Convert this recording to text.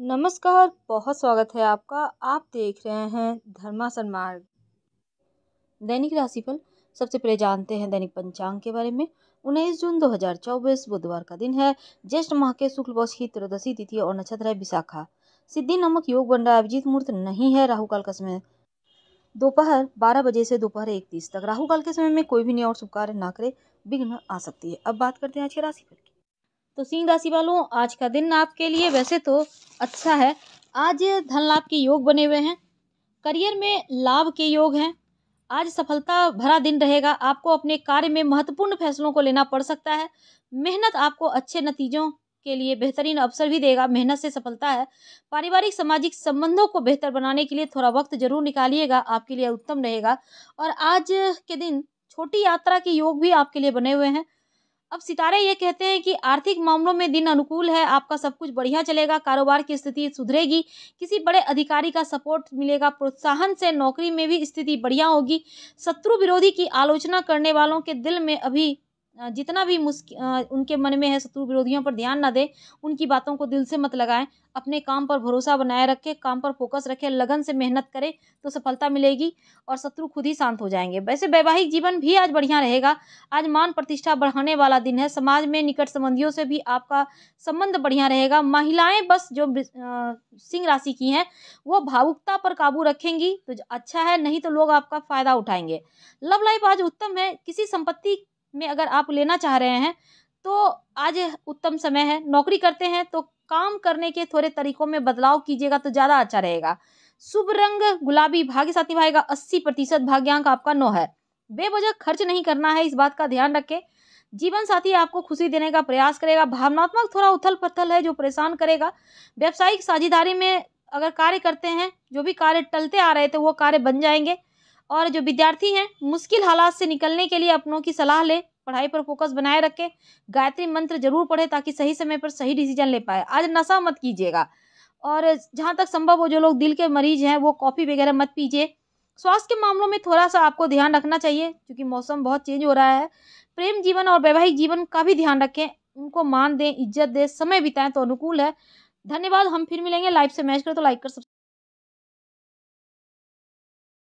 नमस्कार बहुत स्वागत है आपका आप देख रहे हैं धर्मासन मार्ग दैनिक राशिफल सबसे पहले जानते हैं दैनिक पंचांग के बारे में उन्नीस जून 2024 बुधवार का दिन है ज्येष्ठ माह के शुक्ल पक्ष की त्रयोदशी तिथि और नक्षत्र है विशाखा सिद्धि नमक योग बन रहा अभिजीत मुहूर्त नहीं है राहु काल का समय दोपहर बारह बजे से दोपहर एक तीस तक राहुकाल के समय में कोई भी नया और शुभ कार्य ना करे विघ्न आ सकती है अब बात करते हैं आज के राशिफल फल तो सिंह राशि वालों आज का दिन आपके लिए वैसे तो अच्छा है आज धन लाभ के योग बने हुए हैं करियर में लाभ के योग हैं आज सफलता भरा दिन रहेगा आपको अपने कार्य में महत्वपूर्ण फैसलों को लेना पड़ सकता है मेहनत आपको अच्छे नतीजों के लिए बेहतरीन अवसर भी देगा मेहनत से सफलता है पारिवारिक सामाजिक संबंधों को बेहतर बनाने के लिए थोड़ा वक्त जरूर निकालिएगा आपके लिए उत्तम रहेगा और आज के दिन छोटी यात्रा के योग भी आपके लिए बने हुए हैं अब सितारे ये कहते हैं कि आर्थिक मामलों में दिन अनुकूल है आपका सब कुछ बढ़िया चलेगा कारोबार की स्थिति सुधरेगी किसी बड़े अधिकारी का सपोर्ट मिलेगा प्रोत्साहन से नौकरी में भी स्थिति बढ़िया होगी शत्रु विरोधी की आलोचना करने वालों के दिल में अभी जितना भी उनके मन में है शत्रु विरोधियों पर ध्यान ना दें उनकी बातों को दिल से मत लगाएं अपने काम पर भरोसा बनाए रखें काम पर फोकस रखें लगन से मेहनत करें तो सफलता मिलेगी और शत्रु खुद ही शांत हो जाएंगे वैसे वैवाहिक जीवन भी आज बढ़िया रहेगा आज मान प्रतिष्ठा बढ़ाने वाला दिन है समाज में निकट संबंधियों से भी आपका संबंध बढ़िया रहेगा महिलाएं बस जो सिंह राशि की हैं वो भावुकता पर काबू रखेंगी तो अच्छा है नहीं तो लोग आपका फ़ायदा उठाएंगे लव लाइफ आज उत्तम है किसी संपत्ति में अगर आप लेना चाह रहे हैं तो आज उत्तम समय है नौकरी करते हैं तो काम करने के थोड़े तरीकों में बदलाव कीजिएगा तो ज़्यादा अच्छा रहेगा शुभ रंग गुलाबी भाग्य भाई का अस्सी प्रतिशत भाग्यांक आपका नौ है बेवजह खर्च नहीं करना है इस बात का ध्यान रखें जीवन साथी आपको खुशी देने का प्रयास करेगा भावनात्मक थोड़ा उथल पथल है जो परेशान करेगा व्यावसायिक साझेदारी में अगर कार्य करते हैं जो भी कार्य टलते आ रहे थे वो कार्य बन जाएंगे और जो विद्यार्थी हैं मुश्किल हालात से निकलने के लिए अपनों की सलाह लें पढ़ाई पर फोकस बनाए रखें गायत्री मंत्र जरूर पढ़े ताकि सही समय पर सही डिसीजन ले पाए आज नशा मत कीजिएगा और जहाँ तक संभव हो जो लोग दिल के मरीज हैं वो कॉफ़ी वगैरह मत पीजिए स्वास्थ्य के मामलों में थोड़ा सा आपको ध्यान रखना चाहिए क्योंकि मौसम बहुत चेंज हो रहा है प्रेम जीवन और वैवाहिक जीवन का भी ध्यान रखें उनको मान दें इज्जत दें समय बिताएं तो अनुकूल है धन्यवाद हम फिर मिलेंगे लाइव से मैच करें तो लाइक कर सब